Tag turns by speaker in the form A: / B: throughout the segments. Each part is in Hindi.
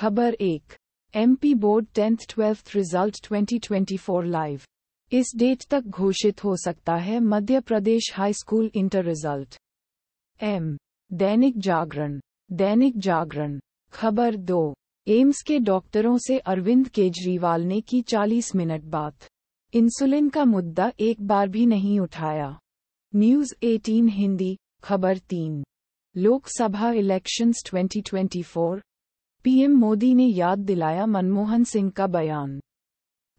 A: खबर एक MP board tenth twelfth result 2024 live इस डेट तक घोषित हो सकता है Madhya Pradesh high school inter result एम दैनिक जागरण दैनिक जागरण खबर दो एम्स के डॉक्टरों से अरविंद केजरीवाल ने की 40 मिनट बात इंसुलिन का मुद्दा एक बार भी नहीं उठाया न्यूज 18 हिंदी खबर तीन लोकसभा इलेक्शंस 2024 पीएम मोदी ने याद दिलाया मनमोहन सिंह का बयान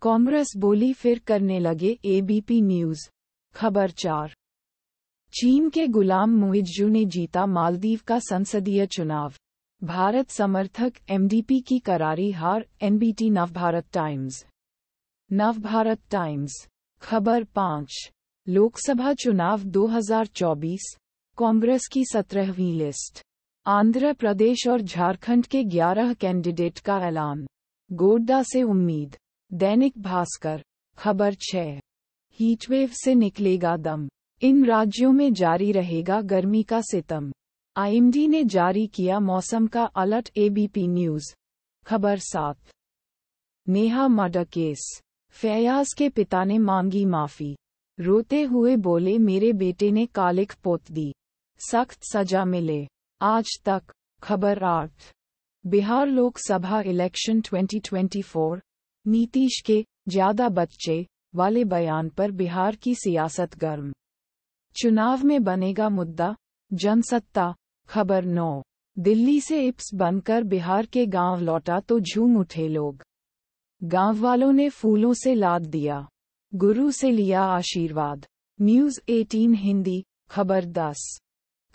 A: कांग्रेस बोली फिर करने लगे एबीपी न्यूज खबर चार चीन के गुलाम मुहिजू ने जीता मालदीव का संसदीय चुनाव भारत समर्थक एमडीपी की करारी हार NBT Navbharat Times Navbharat Times खबर पाँच लोकसभा चुनाव 2024 कांग्रेस की सत्रहवीं लिस्ट आंध्र प्रदेश और झारखंड के 11 कैंडिडेट का ऐलान गोड्डा से उम्मीद दैनिक भास्कर खबर छह हीटवेव से निकलेगा दम इन राज्यों में जारी रहेगा गर्मी का सितम आईएमडी ने जारी किया मौसम का अलर्ट एबीपी न्यूज खबर सात नेहा मर्डर केस फयाज के पिता ने मांगी माफी रोते हुए बोले मेरे बेटे ने कालिक पोत दी सख्त सजा मिले आज तक खबर आठ बिहार लोकसभा इलेक्शन 2024 नीतीश के ज्यादा बच्चे वाले बयान पर बिहार की सियासत गर्म चुनाव में बनेगा मुद्दा जनसत्ता खबर नौ दिल्ली से इप्स बनकर बिहार के गांव लौटा तो झूम उठे लोग गांव वालों ने फूलों से लाद दिया गुरु से लिया आशीर्वाद न्यूज 18 हिंदी खबर 10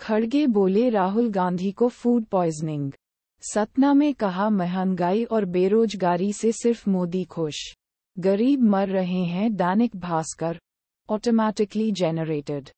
A: खड़गे बोले राहुल गांधी को फूड पॉइजनिंग सतना में कहा महंगाई और बेरोजगारी से सिर्फ मोदी खुश गरीब मर रहे हैं दैनिक भास्कर ऑटोमैटिकली जेनरेटेड